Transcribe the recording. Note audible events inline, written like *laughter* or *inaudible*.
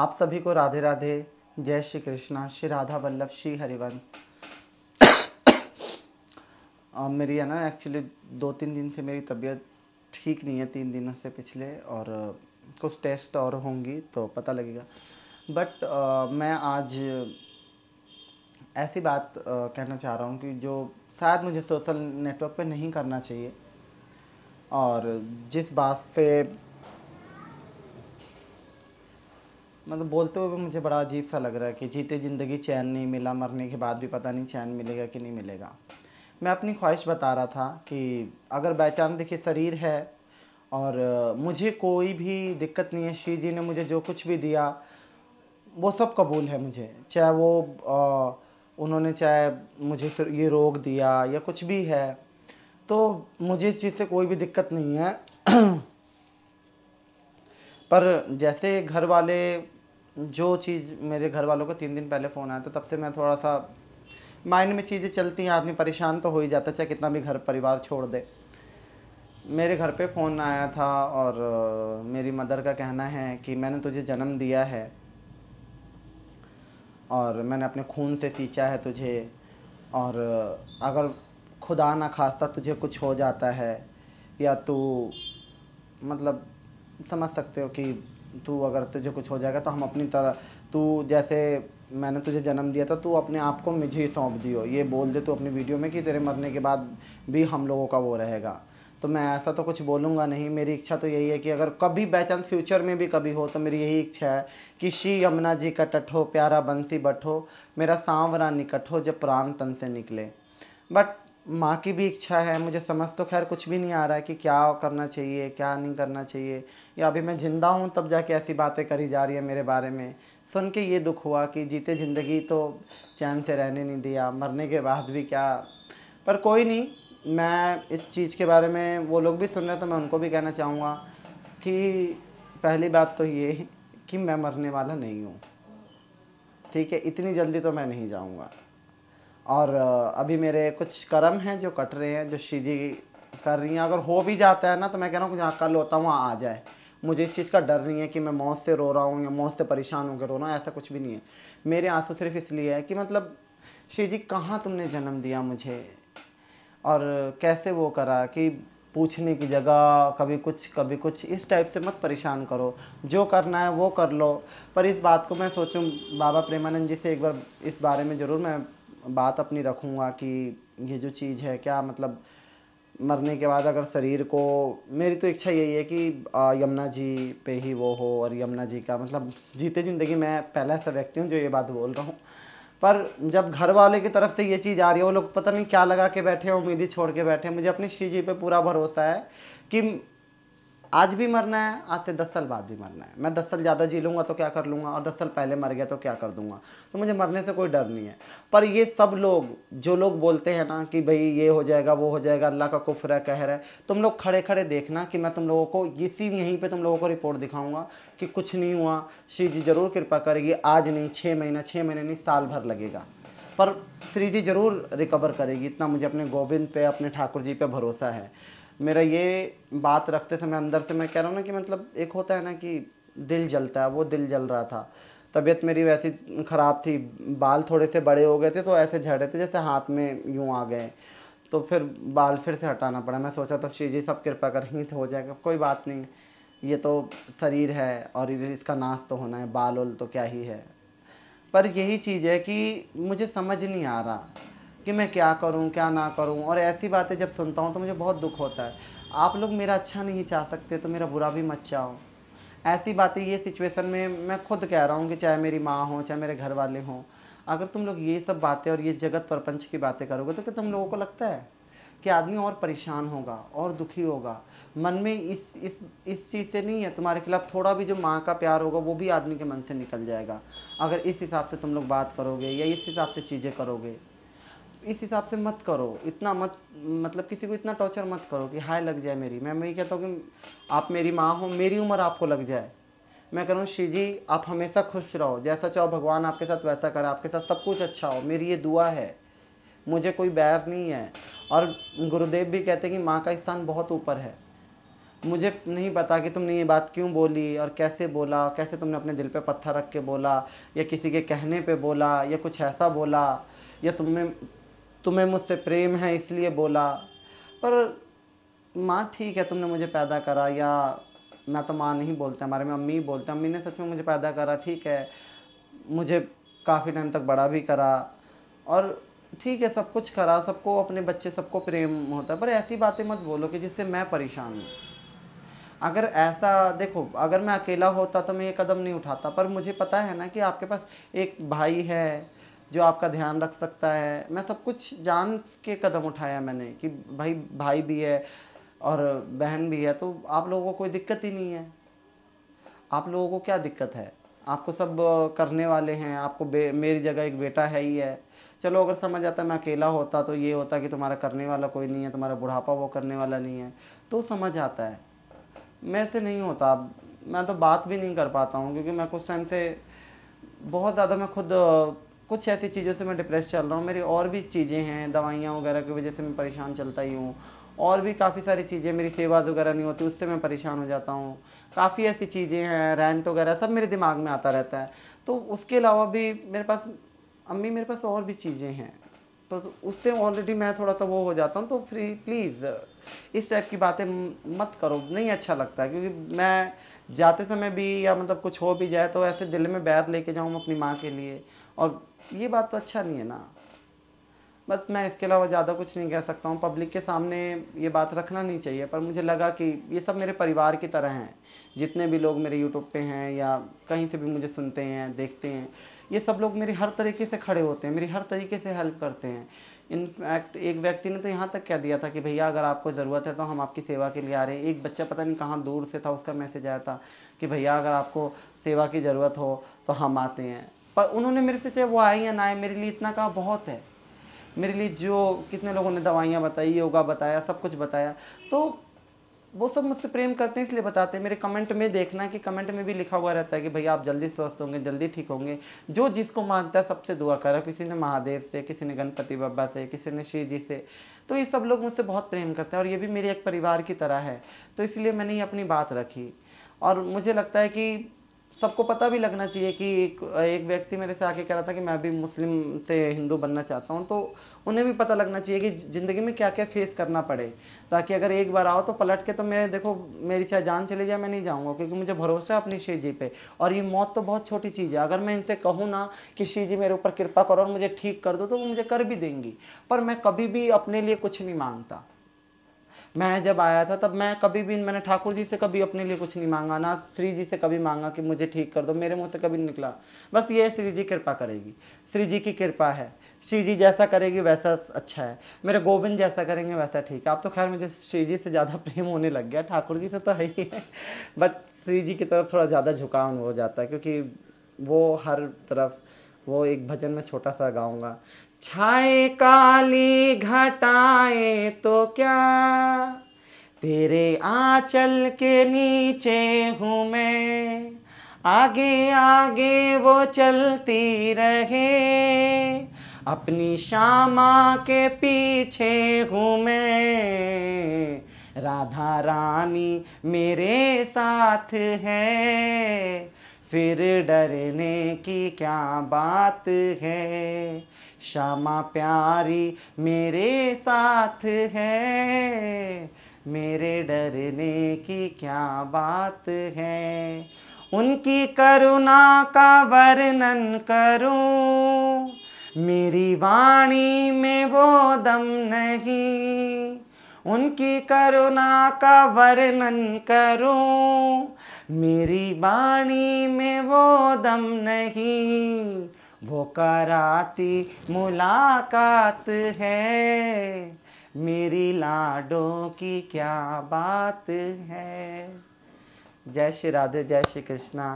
आप सभी को राधे राधे जय श्री कृष्णा श्री राधा वल्लभ श्री हरिवंश मेरी है ना एक्चुअली दो तीन दिन से मेरी तबीयत ठीक नहीं है तीन दिनों से पिछले और कुछ टेस्ट और होंगी तो पता लगेगा बट uh, मैं आज ऐसी बात uh, कहना चाह रहा हूँ कि जो शायद मुझे सोशल नेटवर्क पे नहीं करना चाहिए और जिस बात से मतलब बोलते हुए मुझे बड़ा अजीब सा लग रहा है कि जीते ज़िंदगी चैन नहीं मिला मरने के बाद भी पता नहीं चैन मिलेगा कि नहीं मिलेगा मैं अपनी ख्वाहिश बता रहा था कि अगर बाई देखिए शरीर है और मुझे कोई भी दिक्कत नहीं है श्री जी ने मुझे जो कुछ भी दिया वो सब कबूल है मुझे चाहे वो आ, उन्होंने चाहे मुझे ये रोग दिया या कुछ भी है तो मुझे इस चीज़ से कोई भी दिक्कत नहीं है *clears throat* पर जैसे घर वाले जो चीज़ मेरे घर वालों को तीन दिन पहले फ़ोन आया तो तब से मैं थोड़ा सा माइंड में चीज़ें चलती हैं आदमी परेशान तो हो ही जाता है चाहे कितना भी घर परिवार छोड़ दे मेरे घर पे फ़ोन आया था और मेरी मदर का कहना है कि मैंने तुझे जन्म दिया है और मैंने अपने खून से सींचा है तुझे और अगर खुदा ना खास्ता तुझे कुछ हो जाता है या तू मतलब समझ सकते हो कि तू अगर तुझे कुछ हो जाएगा तो हम अपनी तरह तू जैसे मैंने तुझे जन्म दिया था तू अपने आप को मुझे ही सौंप दियो ये बोल दे तू अपनी वीडियो में कि तेरे मरने के बाद भी हम लोगों का वो रहेगा तो मैं ऐसा तो कुछ बोलूँगा नहीं मेरी इच्छा तो यही है कि अगर कभी बाई चांस फ्यूचर में भी कभी हो तो मेरी यही इच्छा है कि श्री यमुना जी का टठो प्यारा बंसी बठो मेरा सांवरा निकट हो जब प्राण तन से निकले बट माँ की भी इच्छा है मुझे समझ तो खैर कुछ भी नहीं आ रहा है कि क्या करना चाहिए क्या नहीं करना चाहिए या अभी मैं ज़िंदा हूँ तब जाके ऐसी बातें करी जा रही है मेरे बारे में सुन के ये दुख हुआ कि जीते ज़िंदगी तो चैन से रहने नहीं दिया मरने के बाद भी क्या पर कोई नहीं मैं इस चीज़ के बारे में वो लोग भी सुन रहे तो मैं उनको भी कहना चाहूँगा कि पहली बात तो ये कि मैं मरने वाला नहीं हूँ ठीक है इतनी जल्दी तो मैं नहीं जाऊँगा और अभी मेरे कुछ कर्म हैं जो कट रहे हैं जो शिजी कर रही हैं अगर हो भी जाता है ना तो मैं कह रहा हूँ जहाँ कल होता हूँ वहाँ आ जाए मुझे इस चीज़ का डर नहीं है कि मैं मौत से रो रहा हूँ या मौत से परेशान होकर रो रहा हूँ ऐसा कुछ भी नहीं है मेरे आंसू सिर्फ इसलिए है कि मतलब श्री जी कहाँ तुमने जन्म दिया मुझे और कैसे वो करा कि पूछने की जगह कभी कुछ कभी कुछ इस टाइप से मत परेशान करो जो करना है वो कर लो पर इस बात को मैं सोचूं बाबा प्रेमानंद जी से एक बार इस बारे में ज़रूर मैं बात अपनी रखूँगा कि ये जो चीज़ है क्या मतलब मरने के बाद अगर शरीर को मेरी तो इच्छा यही है कि यमुना जी पे ही वो हो और यमुना जी का मतलब जीते ज़िंदगी मैं पहला ऐसा व्यक्ति हूँ जो ये बात बोल रहा हूँ पर जब घर वाले की तरफ से ये चीज़ आ रही है वो लोग पता नहीं क्या लगा के बैठे हैं उम्मीदी छोड़ के बैठे हैं मुझे अपने शिव जी पर पूरा भरोसा है कि आज भी मरना है आज से दस साल बाद भी मरना है मैं दस साल ज़्यादा जी लूँगा तो क्या कर लूँगा और दस साल पहले मर गया तो क्या कर दूँगा तो मुझे मरने से कोई डर नहीं है पर ये सब लोग जो लोग बोलते हैं ना कि भाई ये हो जाएगा वो हो जाएगा अल्लाह का कुफर है कह रहा है तुम लोग खड़े खड़े देखना कि मैं तुम लोगों को इसी यहीं पर तुम लोगों को रिपोर्ट दिखाऊँगा कि कुछ नहीं हुआ श्री जी ज़रूर कृपा करेगी आज नहीं छः महीना छः महीने नहीं साल भर लगेगा पर श्री जी ज़रूर रिकवर करेगी इतना मुझे अपने गोविंद पे अपने ठाकुर जी पे भरोसा है मेरा ये बात रखते समय अंदर से मैं कह रहा हूँ ना कि मतलब एक होता है ना कि दिल जलता है वो दिल जल रहा था तबीयत मेरी वैसी ख़राब थी बाल थोड़े से बड़े हो गए थे तो ऐसे झड़े थे जैसे हाथ में यूँ आ गए तो फिर बाल फिर से हटाना पड़ा मैं सोचा था श्री जी सब कृपा कर ही हो जाएगा कोई बात नहीं ये तो शरीर है और इसका नाश तो होना है बाल उल तो क्या ही है पर यही चीज़ है कि मुझे समझ नहीं आ रहा कि मैं क्या करूं क्या ना करूं और ऐसी बातें जब सुनता हूं तो मुझे बहुत दुख होता है आप लोग मेरा अच्छा नहीं चाह सकते तो मेरा बुरा भी मत चाहो ऐसी बातें ये सिचुएशन में मैं खुद कह रहा हूँ कि चाहे मेरी माँ हो चाहे मेरे घर वाले हों अगर तुम लोग ये सब बातें और ये जगत परपंच की बातें करोगे तो क्या तुम लोगों को लगता है कि आदमी और परेशान होगा और दुखी होगा मन में इस इस इस चीज़ से नहीं है तुम्हारे खिलाफ थोड़ा भी जो माँ का प्यार होगा वो भी आदमी के मन से निकल जाएगा अगर इस हिसाब से तुम लोग बात करोगे या इस हिसाब से चीज़ें करोगे इस हिसाब से मत करो इतना मत मतलब किसी को इतना टॉर्चर मत करो कि हाय लग जाए मेरी मैं मैं कहता हूँ कि आप मेरी माँ हो मेरी उम्र आपको लग जाए मैं कह रहा हूँ श्री जी आप हमेशा खुश रहो जैसा चाहो भगवान आपके साथ वैसा करे आपके साथ सब कुछ अच्छा हो मेरी ये दुआ है मुझे कोई बैर नहीं है और गुरुदेव भी कहते हैं कि माँ का स्थान बहुत ऊपर है मुझे नहीं पता कि तुमने ये बात क्यों बोली और कैसे बोला कैसे तुमने अपने दिल पे पत्थर रख के बोला या किसी के कहने पे बोला या कुछ ऐसा बोला या तुमने तुम्हें मुझसे प्रेम है इसलिए बोला पर माँ ठीक है तुमने मुझे पैदा करा या मैं तो माँ नहीं बोलता हमारे में अम्मी बोलते अम्मी ने सच में मुझे पैदा करा ठीक है मुझे काफ़ी टाइम तक बड़ा भी करा और ठीक है सब कुछ करा सबको अपने बच्चे सबको प्रेम होता है पर ऐसी बातें मत बोलो कि जिससे मैं परेशान हूँ अगर ऐसा देखो अगर मैं अकेला होता तो मैं ये कदम नहीं उठाता पर मुझे पता है ना कि आपके पास एक भाई है जो आपका ध्यान रख सकता है मैं सब कुछ जान के कदम उठाया मैंने कि भाई भाई भी है और बहन भी है तो आप लोगों को कोई दिक्कत ही नहीं है आप लोगों को क्या दिक्कत है आपको सब करने वाले हैं आपको मेरी जगह एक बेटा है ही है चलो अगर समझ आता मैं अकेला होता तो ये होता कि तुम्हारा करने वाला कोई नहीं है तुम्हारा बुढ़ापा वो करने वाला नहीं है तो समझ आता है मेरे से नहीं होता मैं तो बात भी नहीं कर पाता हूँ क्योंकि मैं कुछ टाइम से बहुत ज़्यादा मैं खुद कुछ ऐसी चीज़ों से मैं डिप्रेस चल रहा हूँ मेरी और भी चीज़ें हैं दवाइयाँ वगैरह की वजह से मैं परेशान चलता ही हूँ और भी काफ़ी सारी चीज़ें मेरी सेवाज वगैरह नहीं होती उससे मैं परेशान हो जाता हूँ काफ़ी ऐसी चीज़ें हैं रेंट वगैरह सब मेरे दिमाग में आता रहता है तो उसके अलावा भी मेरे पास अम्मी मेरे पास और भी चीज़ें हैं तो उससे ऑलरेडी मैं थोड़ा सा वो हो जाता हूँ तो फ्री प्लीज़ इस टाइप की बातें मत करो नहीं अच्छा लगता क्योंकि मैं जाते समय भी या मतलब कुछ हो भी जाए तो ऐसे दिल में बैर लेके जाऊँ अपनी माँ के लिए और ये बात तो अच्छा नहीं है ना बस मैं इसके अलावा ज़्यादा कुछ नहीं कह सकता हूँ पब्लिक के सामने ये बात रखना नहीं चाहिए पर मुझे लगा कि ये सब मेरे परिवार की तरह हैं जितने भी लोग मेरे यूट्यूब पे हैं या कहीं से भी मुझे सुनते हैं देखते हैं ये सब लोग मेरी हर तरीके से खड़े होते हैं मेरी हर तरीके से हेल्प करते हैं इनफैक्ट एक व्यक्ति ने तो यहाँ तक कह दिया था कि भैया अगर आपको ज़रूरत है तो हम आपकी सेवा के लिए आ रहे हैं एक बच्चा पता नहीं कहाँ दूर से था उसका मैसेज आया था कि भैया अगर आपको सेवा की ज़रूरत हो तो हम आते हैं पर उन्होंने मेरे से चाहे वो आए या ना आए मेरे लिए इतना कहा बहुत है मेरे लिए जो कितने लोगों ने दवाइयाँ बताई योगा बताया सब कुछ बताया तो वो सब मुझसे प्रेम करते हैं इसलिए बताते हैं मेरे कमेंट में देखना कि कमेंट में भी लिखा हुआ रहता है कि भैया आप जल्दी स्वस्थ होंगे जल्दी ठीक होंगे जो जिसको मानता है सबसे दुआ करा किसी ने महादेव से किसी ने गणपति बाबा से किसी ने शिव जी से तो ये सब लोग मुझसे बहुत प्रेम करते हैं और ये भी मेरे एक परिवार की तरह है तो इसलिए मैंने ये अपनी बात रखी और मुझे लगता है कि सबको पता भी लगना चाहिए कि एक एक व्यक्ति मेरे से आके कह रहा था कि मैं भी मुस्लिम से हिंदू बनना चाहता हूँ तो उन्हें भी पता लगना चाहिए कि ज़िंदगी में क्या क्या फेस करना पड़े ताकि अगर एक बार आओ तो पलट के तो मैं देखो मेरी चाहे जान चले जाए मैं नहीं जाऊँगा क्योंकि मुझे भरोसा है अपनी शिव जी पे और ये मौत तो बहुत छोटी चीज़ है अगर मैं इनसे कहूँ ना कि शिव जी मेरे ऊपर कृपा करो और मुझे ठीक कर दो तो वो मुझे कर भी देंगी पर मैं कभी भी अपने लिए कुछ नहीं मांगता मैं जब आया था तब मैं कभी भी मैंने ठाकुर जी से कभी अपने लिए कुछ नहीं मांगा ना श्री जी से कभी मांगा कि मुझे ठीक कर दो मेरे मुंह से कभी नहीं निकला बस ये श्री जी कृपा करेगी श्री जी की कृपा है श्री जी जैसा करेगी वैसा अच्छा है मेरे गोविंद जैसा करेंगे वैसा ठीक है आप तो खैर मुझे श्री जी से ज़्यादा प्रेम होने लग गया ठाकुर जी से तो है ही है बट श्री जी की तरफ थोड़ा ज़्यादा झुकाव हो जाता है क्योंकि वो हर तरफ वो एक भजन में छोटा सा गाऊंगा छाए काली घटाए तो क्या तेरे आंचल के नीचे हूँ मैं आगे आगे वो चलती रहे अपनी श्यामा के पीछे हूँ मैं राधा रानी मेरे साथ है फिर डरने की क्या बात है श्यामा प्यारी मेरे साथ है मेरे डरने की क्या बात है उनकी करुणा का वर्णन करूं मेरी वाणी में वो दम नहीं उनकी करुणा का वर्णन करूं मेरी वाणी में वो दम नहीं होकराती मुलाकात है मेरी लाडों की क्या बात है जय श्री राधे जय श्री कृष्णा